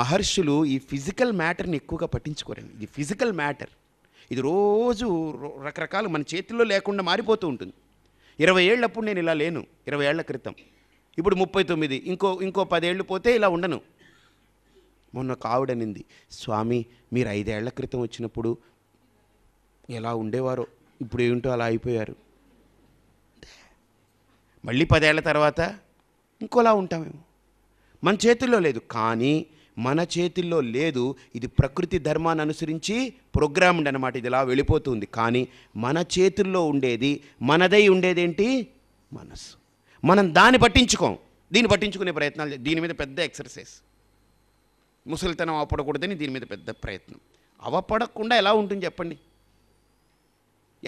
మహర్షులు ఈ ఫిజికల్ మ్యాటర్ని ఎక్కువగా పట్టించుకోరండి ఇది ఫిజికల్ మ్యాటర్ ఇది రోజు రకరకాలు మన చేతుల్లో లేకుండా మారిపోతూ ఉంటుంది ఇరవై ఏళ్ళప్పుడు నేను ఇలా లేను ఇరవై ఏళ్ల క్రితం ఇప్పుడు ముప్పై తొమ్మిది ఇంకో ఇంకో పదేళ్ళు పోతే ఇలా ఉండను మొన్న కావుడనింది స్వామి మీరు ఐదేళ్ల క్రితం వచ్చినప్పుడు ఎలా ఉండేవారో ఇప్పుడు ఏమిటో అలా అయిపోయారు మళ్ళీ పదేళ్ల తర్వాత ఇంకోలా ఉంటామేమో మన చేతుల్లో లేదు కానీ మన చేతిల్లో లేదు ఇది ప్రకృతి ధర్మాన్ని అనుసరించి ప్రోగ్రామ్డ్ అనమాట ఇది ఇలా వెళ్ళిపోతుంది కానీ మన చేతుల్లో ఉండేది మనదై ఉండేదేంటి మనస్సు మనం దాన్ని పట్టించుకోం దీన్ని పట్టించుకునే ప్రయత్నాలు దీని మీద పెద్ద ఎక్సర్సైజ్ ముసలితనం అవపడకూడదని దీని మీద పెద్ద ప్రయత్నం అవపడకుండా ఎలా ఉంటుంది చెప్పండి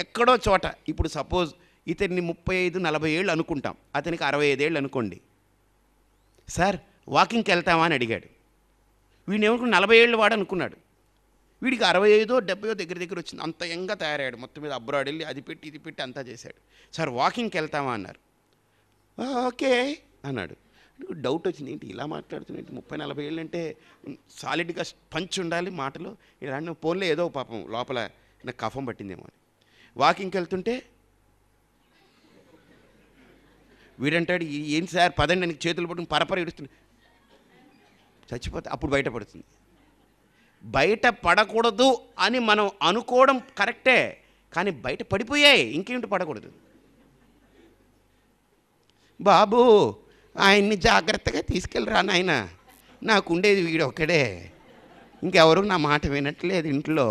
ఎక్కడో చోట ఇప్పుడు సపోజ్ ఇతన్ని ముప్పై ఐదు నలభై ఏళ్ళు అనుకుంటాం అతనికి అరవై ఐదేళ్ళు అనుకోండి సార్ వాకింగ్కి వెళ్తామా అని అడిగాడు వీడిని ఏమనుకున్నాడు నలభై ఏళ్ళు వాడు అనుకున్నాడు వీడికి అరవై ఐదో డెబ్బయో దగ్గర దగ్గర వచ్చింది అంత ఎంగా తయారయ్యాడు మొత్తం మీద అబ్రాడ్ వెళ్ళి అది పెట్టి ఇది పెట్టి అంతా చేశాడు సార్ వాకింగ్కి వెళ్తామా అన్నారు ఓకే అన్నాడు డౌట్ వచ్చింది ఏంటి ఇలా మాట్లాడుతున్నాయి ముప్పై నలభై ఏళ్ళు అంటే సాలిడ్గా పంచ్ ఉండాలి మాటలు ఇలా ఫోన్లో ఏదో పాపం లోపల నాకు కఫం పట్టిందేమో అని వాకింగ్కి వెళ్తుంటే వీడంటాడు ఏం సార్ పదండి నీకు చేతులు పట్టుకుని పరపర ఇడుస్తుంది చచ్చిపోతే అప్పుడు బయటపడుతుంది బయట పడకూడదు అని మనం అనుకోవడం కరెక్టే కానీ బయట పడిపోయాయి ఇంకేమిటి పడకూడదు బాబు ఆయన్ని జాగ్రత్తగా తీసుకెళ్ళరా నాయన నాకుండేది వీడు ఒక్కడే ఇంకెవరు నా మాట వినట్లేదు ఇంట్లో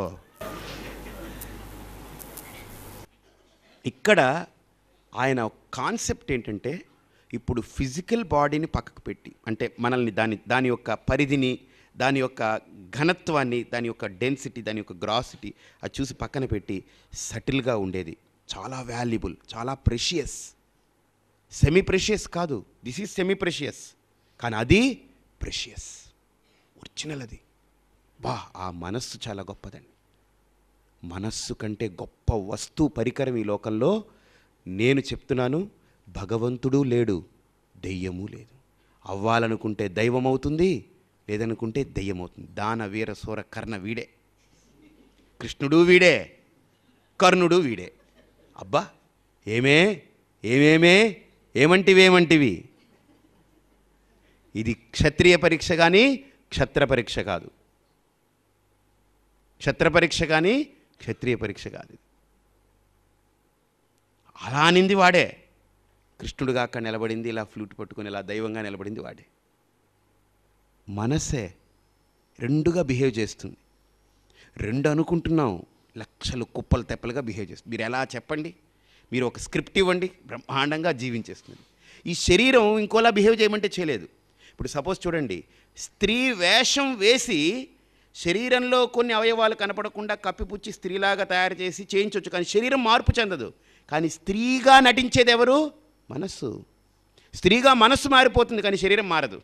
ఇక్కడ ఆయన కాన్సెప్ట్ ఏంటంటే ఇప్పుడు ఫిజికల్ బాడీని పక్కకు పెట్టి అంటే మనల్ని దాని దాని యొక్క పరిధిని దాని యొక్క ఘనత్వాన్ని దాని యొక్క డెన్సిటీ దాని యొక్క గ్రాసిటీ అది చూసి పక్కన పెట్టి సటిల్గా ఉండేది చాలా వాల్యుబుల్ చాలా ప్రెషియస్ సెమీ ప్రెషియస్ కాదు దిస్ ఈజ్ సెమీ ప్రెషియస్ కానీ అది ప్రెషియస్ ఒరిజినల్ అది బా ఆ మనస్సు చాలా గొప్పదండి మనస్సు కంటే గొప్ప వస్తువు పరికరం ఈ లోకంలో నేను చెప్తున్నాను భగవంతుడు లేడు దెయ్యము లేదు అవ్వాలనుకుంటే దైవం అవుతుంది లేదనుకుంటే దెయ్యం అవుతుంది దాన వీర సూర కర్ణ వీడే కృష్ణుడు వీడే కర్ణుడు వీడే అబ్బా ఏమే ఏమేమే ఏమంటివేమంటివి ఇది క్షత్రియ పరీక్ష కానీ క్షత్ర పరీక్ష కాదు క్షత్ర పరీక్ష కానీ క్షత్రియ పరీక్ష కాదు అలా అనింది వాడే కృష్ణుడుగా అక్కడ నిలబడింది ఇలా ఫ్లూట్ పట్టుకుని ఇలా దైవంగా నిలబడింది వాడే మనసే రెండుగా బిహేవ్ చేస్తుంది రెండు అనుకుంటున్నాం లక్షలు కుప్పలు తెప్పలుగా బిహేవ్ చేస్తుంది మీరు ఎలా చెప్పండి మీరు ఒక స్క్రిప్ట్ ఇవ్వండి బ్రహ్మాండంగా జీవించేస్తుంది ఈ శరీరం ఇంకోలా బిహేవ్ చేయమంటే చేయలేదు ఇప్పుడు సపోజ్ చూడండి స్త్రీ వేషం వేసి శరీరంలో కొన్ని అవయవాలు కనపడకుండా కప్పిపుచ్చి స్త్రీలాగా తయారు చేసి చేయించవచ్చు కానీ శరీరం మార్పు చెందదు కానీ స్త్రీగా నటించేది ఎవరు మనస్సు స్త్రీగా మనస్సు మారిపోతుంది కానీ శరీరం మారదు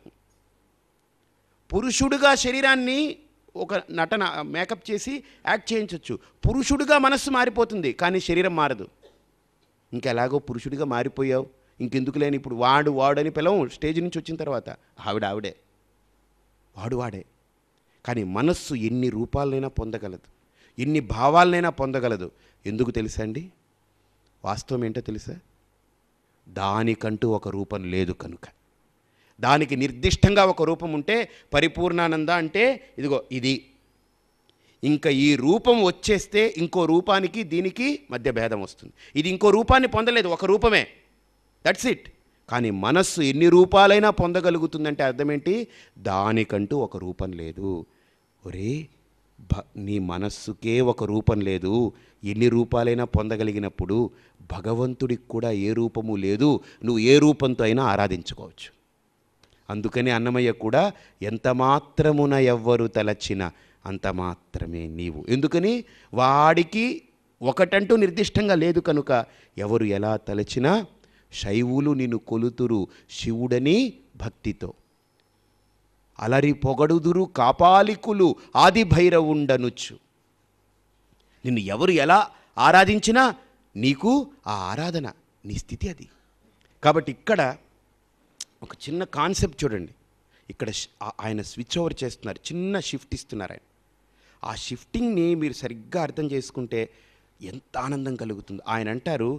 పురుషుడుగా శరీరాన్ని ఒక నటన మేకప్ చేసి యాక్ట్ చేయించవచ్చు పురుషుడుగా మనస్సు మారిపోతుంది కానీ శరీరం మారదు ఇంకెలాగో పురుషుడిగా మారిపోయావు ఇంకెందుకు లేని ఇప్పుడు వాడు వాడని పిలవం స్టేజ్ నుంచి వచ్చిన తర్వాత ఆవిడ ఆవిడే వాడు వాడే కానీ మనస్సు ఎన్ని రూపాలనైనా పొందగలదు ఎన్ని భావాలనైనా పొందగలదు ఎందుకు తెలుసా అండి వాస్తవం ఏంటో తెలుసా దానికంటూ ఒక రూపం లేదు కనుక దానికి నిర్దిష్టంగా ఒక రూపం ఉంటే పరిపూర్ణానంద అంటే ఇదిగో ఇది ఇంకా ఈ రూపం వచ్చేస్తే ఇంకో రూపానికి దీనికి మధ్య భేదం వస్తుంది ఇది ఇంకో రూపాన్ని పొందలేదు ఒక రూపమే దట్స్ ఇట్ కానీ మనస్సు ఎన్ని రూపాలైనా పొందగలుగుతుందంటే అర్థమేంటి దానికంటూ ఒక రూపం లేదు ఒరే భ నీ మనస్సుకే ఒక రూపం లేదు ఎన్ని రూపాలైనా పొందగలిగినప్పుడు భగవంతుడికి కూడా ఏ రూపము లేదు నువ్వు ఏ రూపంతో అయినా ఆరాధించుకోవచ్చు అందుకనే అన్నమయ్య కూడా ఎంత మాత్రమున ఎవ్వరు తలచిన అంత మాత్రమే నీవు ఎందుకని వాడికి ఒకటంటూ నిర్దిష్టంగా లేదు కనుక ఎవరు ఎలా తలచినా శైవులు నిన్ను కొలుతురు శివుడని భక్తితో అలరి పొగడుదురు కాపాలికులు ఆది భైరవుండనుచ్చు నిన్ను ఎవరు ఎలా ఆరాధించినా నీకు ఆ ఆరాధన నీ స్థితి అది కాబట్టి ఇక్కడ ఒక చిన్న కాన్సెప్ట్ చూడండి ఇక్కడ ఆయన స్విచ్ ఓవర్ చేస్తున్నారు చిన్న షిఫ్ట్ ఇస్తున్నారు ఆయన ఆ షిఫ్టింగ్ని మీరు సరిగ్గా అర్థం చేసుకుంటే ఎంత ఆనందం కలుగుతుంది ఆయన అంటారు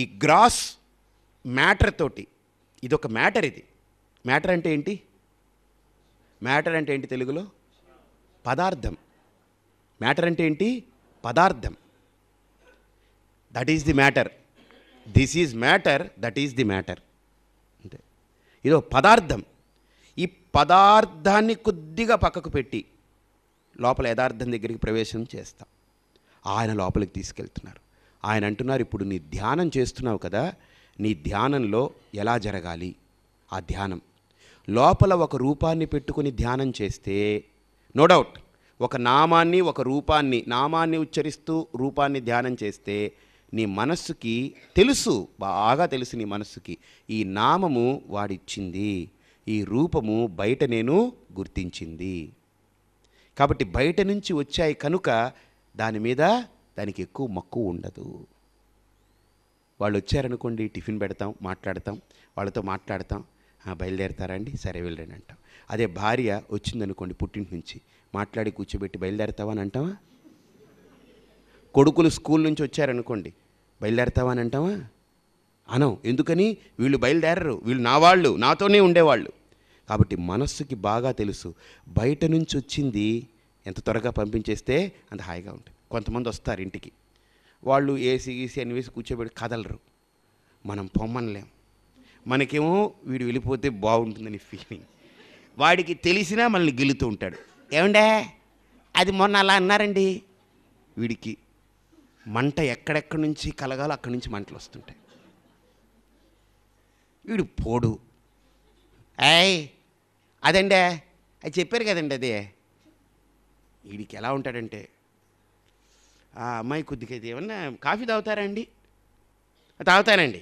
ఈ గ్రాస్ మ్యాటర్ తోటి ఇదొక మ్యాటర్ ఇది మ్యాటర్ అంటే ఏంటి మ్యాటర్ అంటే ఏంటి తెలుగులో పదార్థం మ్యాటర్ అంటే ఏంటి పదార్థం that is the matter this is matter that is the matter అంతే ఇదో పదార్థం ఈ పదార్థాన్ని కొద్దిగా పక్కకు పెట్టి లోపల యథార్థం దగ్గరికి ప్రవేశం చేస్తాం ఆయన లోపలికి తీసుకెళ్తున్నారు ఆయన అంటున్నారు ఇప్పుడు నీ ధ్యానం చేస్తున్నావు కదా నీ ధ్యానంలో ఎలా జరగాలి ఆ ధ్యానం లోపల ఒక రూపాన్ని పెట్టుకుని ధ్యానం చేస్తే నో డౌట్ ఒక నామాన్ని ఒక రూపాన్ని నామాన్ని ఉచ్చరిస్తూ రూపాన్ని ధ్యానం చేస్తే నీ మనస్సుకి తెలుసు బాగా తెలుసు నీ మనస్సుకి ఈ నామము వాడిచ్చింది ఈ రూపము బయట నేను గుర్తించింది కాబట్టి బయట నుంచి వచ్చాయి కనుక దాని మీద దానికి ఎక్కువ మక్కువ ఉండదు వాళ్ళు వచ్చారనుకోండి టిఫిన్ పెడతాం మాట్లాడతాం వాళ్ళతో మాట్లాడతాం బయలుదేరతారండి సరే వెళ్ళండి అంటాం అదే భార్య వచ్చిందనుకోండి పుట్టింటి నుంచి మాట్లాడి కూర్చోబెట్టి బయలుదేరతావా అని అంటావా కొడుకులు స్కూల్ నుంచి వచ్చారనుకోండి బయలుదేరతావా అని అంటావా అనం ఎందుకని వీళ్ళు బయలుదేరరు వీళ్ళు నా వాళ్ళు నాతోనే ఉండేవాళ్ళు కాబట్టి మనస్సుకి బాగా తెలుసు బయట నుంచి వచ్చింది ఎంత త్వరగా పంపించేస్తే అంత హాయిగా ఉంటుంది కొంతమంది వస్తారు ఇంటికి వాళ్ళు ఏసీ గీసీ అని వేసి కూర్చోబెట్టి కదలరు మనం పొమ్మనలేం మనకేమో వీడు వెళ్ళిపోతే బాగుంటుందని ఫీలింగ్ వాడికి తెలిసినా మనల్ని గెలుతూ ఉంటాడు ఏమండే అది మొన్న అలా అన్నారండి వీడికి మంట ఎక్కడెక్కడి నుంచి కలగాలో అక్కడి నుంచి మంటలు వస్తుంటాయి వీడు పోడు ఏయ్ అదండే అది చెప్పారు కదండి అదే వీడికి ఎలా ఉంటాడంటే ఆ అమ్మాయి కొద్దిగా ఏమన్నా కాఫీ తాగుతారా అండి తాగుతానండి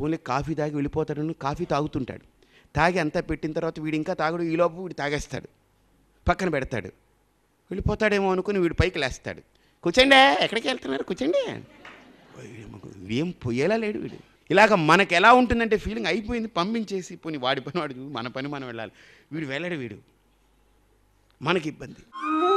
పోనీ కాఫీ తాగి వెళ్ళిపోతాడు కాఫీ తాగుతుంటాడు తాగి అంతా పెట్టిన తర్వాత వీడు ఇంకా తాగుడు ఈలోపు వీడు తాగేస్తాడు పక్కన పెడతాడు వెళ్ళిపోతాడేమో అనుకుని వీడు పైకి లేస్తాడు కూర్చోండి ఎక్కడికి వెళ్తున్నారు కూర్చోండి ఏం పోయేలా లేడు వీడు ఇలాగ మనకు ఎలా ఉంటుందంటే ఫీలింగ్ అయిపోయింది పంపించేసి పోనీ వాడి పని వాడు మన పని మనం వెళ్ళాలి వీడు వెళ్ళడు వీడు మనకి ఇబ్బంది